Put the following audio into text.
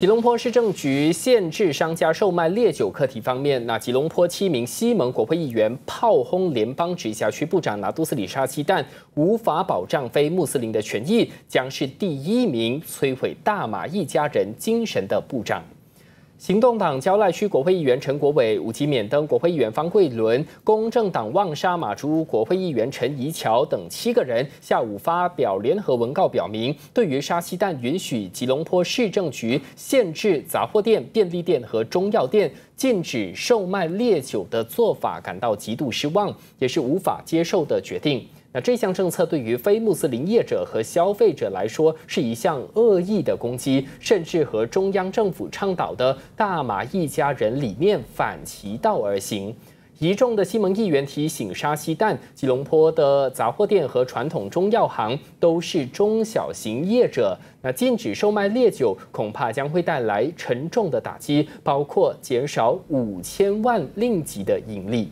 吉隆坡市政局限制商家售卖烈酒课题方面，那吉隆坡七名西盟国会议员炮轰联邦直辖区部长拿杜斯里沙鸡蛋无法保障非穆斯林的权益，将是第一名摧毁大马一家人精神的部长。行动党交赖区国会议员陈国伟、五级免登国会议员方桂伦、公正党旺沙马朱国会议员陈怡桥等七个人下午发表联合文告，表明对于沙西旦允许吉隆坡市政局限制杂货店、便利店和中药店。禁止售卖烈酒的做法感到极度失望，也是无法接受的决定。那这项政策对于非穆斯林业者和消费者来说是一项恶意的攻击，甚至和中央政府倡导的大马一家人理念反其道而行。一众的西盟议员提醒沙希旦，吉隆坡的杂货店和传统中药行都是中小型业者，那禁止售卖烈酒恐怕将会带来沉重的打击，包括减少五千万令吉的盈利。